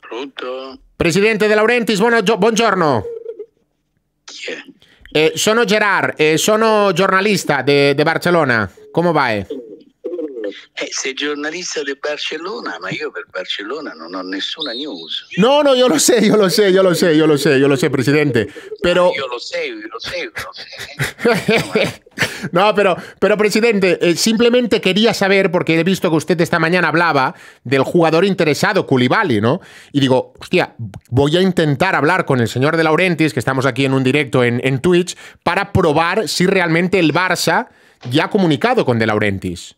Pronto? Presidente De Laurentiis, buongiorno. Chi è? Eh, sono Gerard, eh, sono giornalista di Barcellona. Come va? Eh, eh sei giornalista di Barcellona, ma io per Barcellona non ho nessuna news. No, no, io lo so, io lo so, io lo so, io lo so, io lo so, Presidente. Ah, però... io lo seguo, lo seguo, lo seguo. No, pero, pero presidente, eh, simplemente quería saber, porque he visto que usted esta mañana hablaba del jugador interesado, Culibali, ¿no? Y digo, hostia, voy a intentar hablar con el señor de Laurentis, que estamos aquí en un directo en, Twitch, para probar si realmente el Barça ya ha comunicado con De Laurentiis.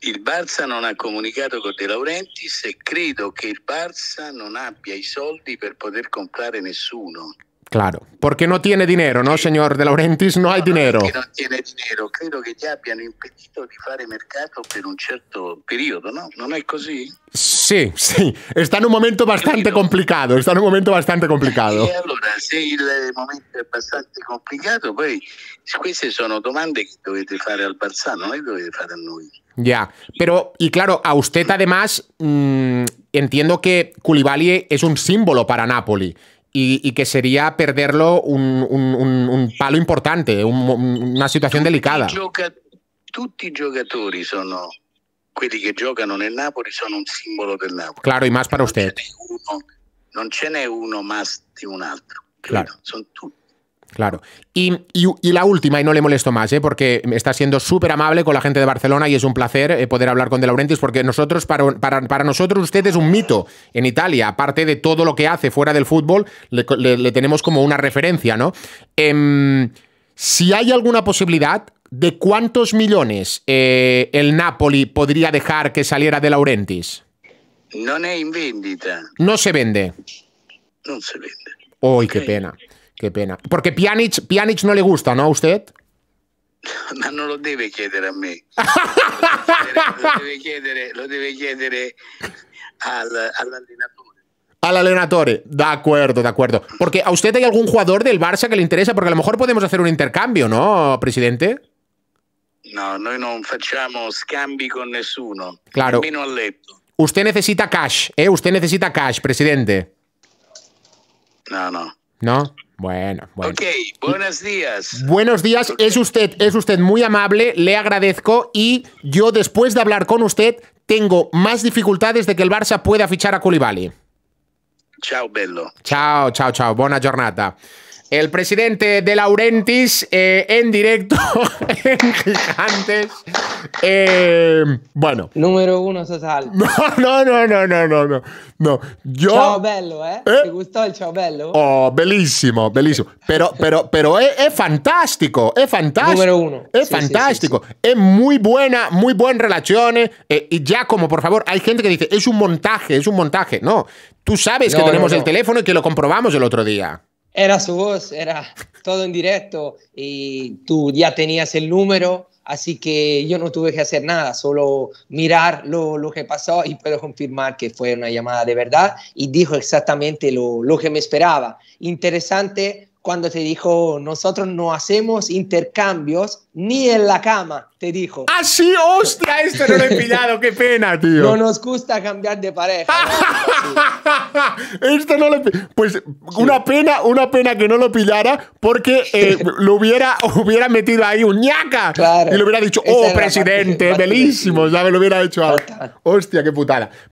El Barça no ha comunicado con De Laurentiis y creo que el Barça no abbia i soldi per poter comprare nessuno. Claro, porque no tiene dinero, ¿no, señor De Laurentiis? No hay dinero. No, tiene dinero, Creo que ya habían impedido de fare mercado por un cierto periodo, ¿no? ¿No es así? Sí, sí, está en un momento bastante complicado, está en un momento bastante complicado. Sí, sí, si il momento es bastante complicado, pues, queste son preguntas que dovete hacer al Barça, no las dovete hacer a nosotros. Ya, pero, y claro, a usted además mm, entiendo que Koulibaly es un símbolo para Napoli y, que sería perderlo un, palo importante, una situación delicada. tutti i giocatori sono quelli che giocano nel Napoli son un simbolo del Napoli. Claro, y más para usted. No uno más que un altro. Claro. Son tutti Claro. Y, la última, y no le molesto más, ¿eh? porque está siendo súper amable con la gente de Barcelona y es un placer eh, poder hablar con De Laurentiis, porque nosotros, para, nosotros usted es un mito en Italia, aparte de todo lo que hace fuera del fútbol, le, tenemos como una referencia, ¿no? Em, si hay alguna posibilidad de cuántos millones eh, el Napoli podría dejar que saliera De Laurentiis. No se vende. No se vende. ¡Uy, qué pena! Qué pena. Porque Pjanic, no le gusta, no, a usted? No, no lo debe chiedere a me. lo, deve chiedere, al, all'allenatore. Al allenatore, de acuerdo, de acuerdo. Porque a usted hay algún jugador del Barça que le interesa, porque a lo mejor podemos hacer un intercambio, ¿no, presidente? No, no No facciamo scambi con nessuno, claro. Usted necesita cash, ¿eh? Usted necesita cash, presidente. No, no. ¿No? Bueno, bueno. Ok, buenos días. Buenos días, es usted, es usted muy amable, le agradezco y yo después de hablar con usted tengo más dificultades de que el Barça pueda fichar a Koulibaly. Chao, bello. Chao, chao, chao. Buena jornada. El presidente de Laurentis eh, en directo en Gigantes. Eh, bueno. Número uno Sasal. No, no, no, no, no, no, no. no. Ciao bello, ¿eh? eh? ¿Te gustó el ciao bello? Oh, bellísimo, bellísimo. Pero pero pero es es fantástico, es fantástico. uno. Es fantástico. es muy buena, muy buenas relaciones eh, Y y como, por favor, hay gente que dice, es un montaje, es un montaje. No, tú sabes que tenemos el teléfono y que lo comprobamos el otro día. Era su voz, era todo en directo y tú ya tenías el número Así que yo no tuve que hacer nada, solo mirar lo, que pasó y puedo confirmar que fue una llamada de verdad y dijo exactamente lo, lo que me esperaba. Interesante cuando te dijo, nosotros no hacemos intercambios ni en la cama, te dijo. ¡Ah, sí! ¡Hostia! Esto no lo he pillado, qué pena, tío. No nos gusta cambiar de pareja. esto no lo Pues una pena, una pena que no lo pillara porque eh, lo hubiera, hubiera metido ahí uñaca. claro. y lo hubiera dicho, oh, presidente, belísimo, ya me lo hubiera hecho Hostia, qué putada.